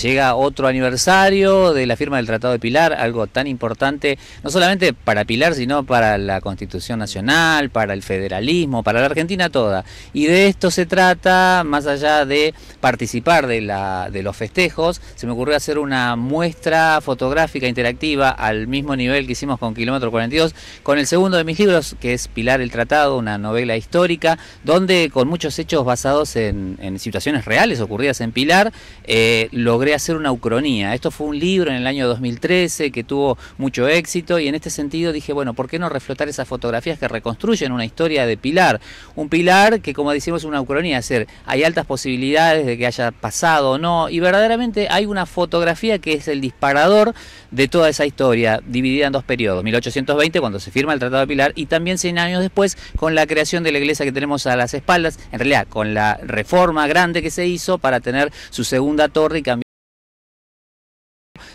Llega otro aniversario de la firma del Tratado de Pilar, algo tan importante, no solamente para Pilar, sino para la Constitución Nacional, para el federalismo, para la Argentina toda. Y de esto se trata, más allá de participar de, los festejos, se me ocurrió hacer una muestra fotográfica interactiva al mismo nivel que hicimos con Kilómetro 42, con el segundo de mis libros, que es Pilar el Tratado, una novela histórica, donde con muchos hechos basados en, situaciones reales ocurridas en Pilar, eh, logré hacer una ucronía. Esto fue un libro en el año 2013 que tuvo mucho éxito y en este sentido dije, bueno, ¿por qué no reflotar esas fotografías que reconstruyen una historia de Pilar? Un Pilar que, como decimos, es una ucronía, es hay altas posibilidades de que haya pasado o no, y verdaderamente hay una fotografía que es el disparador de toda esa historia, dividida en dos periodos, 1820 cuando se firma el Tratado de Pilar y también 100 años después con la creación de la iglesia que tenemos a las espaldas, en realidad con la reforma grande que se hizo para tener su segunda torre y cambiar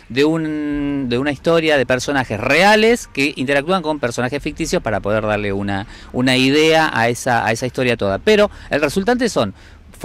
de, un, de una historia de personajes reales que interactúan con personajes ficticios para poder darle una, una idea a esa, a esa historia toda. Pero el resultante son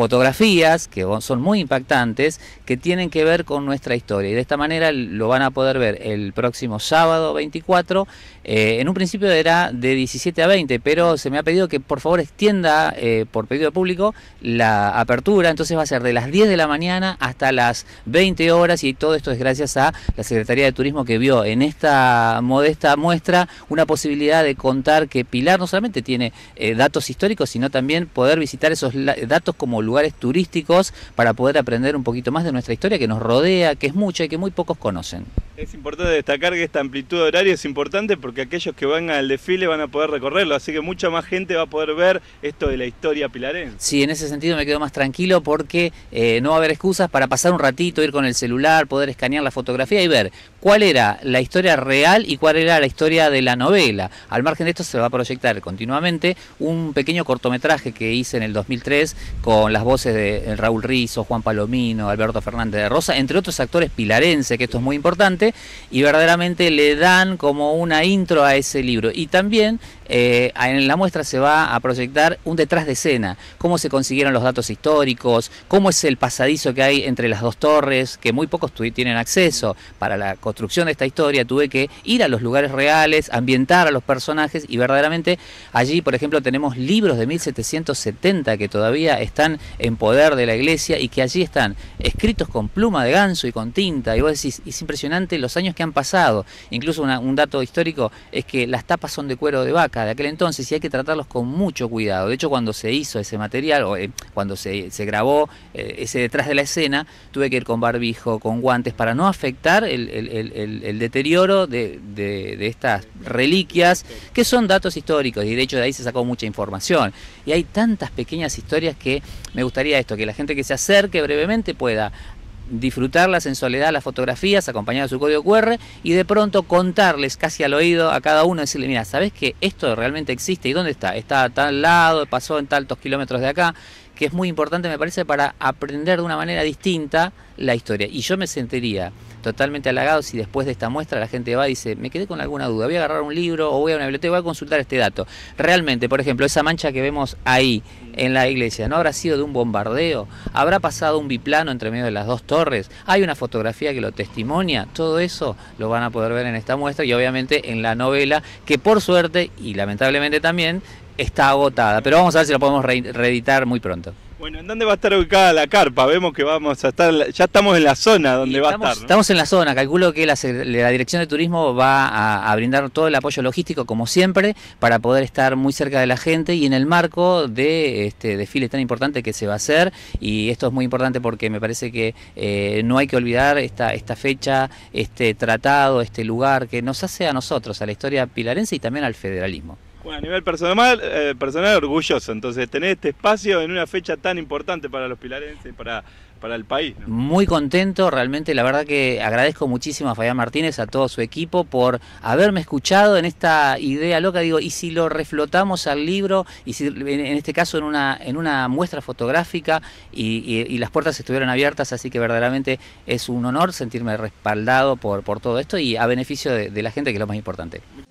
fotografías que son muy impactantes, que tienen que ver con nuestra historia. Y de esta manera lo van a poder ver el próximo sábado 24. Eh, en un principio era de 17 a 20, pero se me ha pedido que por favor extienda eh, por pedido de público la apertura. Entonces va a ser de las 10 de la mañana hasta las 20 horas y todo esto es gracias a la Secretaría de Turismo que vio en esta modesta muestra una posibilidad de contar que Pilar no solamente tiene eh, datos históricos, sino también poder visitar esos datos como lugares lugares turísticos para poder aprender un poquito más de nuestra historia que nos rodea, que es mucha y que muy pocos conocen. Es importante destacar que esta amplitud horaria es importante porque aquellos que van al desfile van a poder recorrerlo, así que mucha más gente va a poder ver esto de la historia pilarense. Sí, en ese sentido me quedo más tranquilo porque eh, no va a haber excusas para pasar un ratito, ir con el celular, poder escanear la fotografía y ver cuál era la historia real y cuál era la historia de la novela. Al margen de esto se va a proyectar continuamente un pequeño cortometraje que hice en el 2003 con las voces de eh, Raúl Rizo, Juan Palomino, Alberto Fernández de Rosa, entre otros actores pilarense, que esto es muy importante y verdaderamente le dan como una intro a ese libro. Y también eh, en la muestra se va a proyectar un detrás de escena, cómo se consiguieron los datos históricos, cómo es el pasadizo que hay entre las dos torres, que muy pocos tienen acceso. Para la construcción de esta historia tuve que ir a los lugares reales, ambientar a los personajes y verdaderamente allí, por ejemplo, tenemos libros de 1770 que todavía están en poder de la iglesia y que allí están escritos con pluma de ganso y con tinta. Y vos decís, es impresionante los años que han pasado. Incluso un dato histórico es que las tapas son de cuero de vaca de aquel entonces y hay que tratarlos con mucho cuidado. De hecho, cuando se hizo ese material, o eh, cuando se, grabó eh, ese detrás de la escena, tuve que ir con barbijo, con guantes, para no afectar el, deterioro de, de, estas reliquias, que son datos históricos, y de hecho de ahí se sacó mucha información. Y hay tantas pequeñas historias que me gustaría esto, que la gente que se acerque brevemente pueda disfrutarlas en soledad, las fotografías, acompañadas de su código QR, y de pronto contarles casi al oído a cada uno, decirle, mira, ¿sabes que esto realmente existe? ¿Y dónde está? Está a tal lado, pasó en tantos kilómetros de acá que es muy importante, me parece, para aprender de una manera distinta la historia. Y yo me sentiría totalmente halagado si después de esta muestra la gente va y dice, me quedé con alguna duda, voy a agarrar un libro o voy a una biblioteca, voy a consultar este dato. Realmente, por ejemplo, esa mancha que vemos ahí en la iglesia, ¿no habrá sido de un bombardeo? ¿Habrá pasado un biplano entre medio de las dos torres? ¿Hay una fotografía que lo testimonia? Todo eso lo van a poder ver en esta muestra y obviamente en la novela, que por suerte y lamentablemente también está agotada, pero vamos a ver si la podemos reeditar muy pronto. Bueno, ¿en dónde va a estar ubicada la carpa? Vemos que vamos a estar, ya estamos en la zona donde va a estar. Estamos en la zona, calculo que la, Dirección de Turismo va a, brindar todo el apoyo logístico, como siempre, para poder estar muy cerca de la gente y en el marco de este desfile tan importante que se va a hacer. Y esto es muy importante porque me parece que eh, no hay que olvidar esta, esta fecha, este tratado, este lugar que nos hace a nosotros, a la historia pilarense y también al federalismo. Bueno, a nivel personal, eh, personal orgulloso, entonces tener este espacio en una fecha tan importante para los pilarenses, para, para el país. Muy contento, realmente la verdad que agradezco muchísimo a Fabián Martínez, a todo su equipo, por haberme escuchado en esta idea loca, digo, y si lo reflotamos al libro, y si en este caso en una, en una muestra fotográfica, y, las puertas estuvieron abiertas, así que verdaderamente es un honor sentirme respaldado por, por todo esto y a beneficio de la gente, que es lo más importante.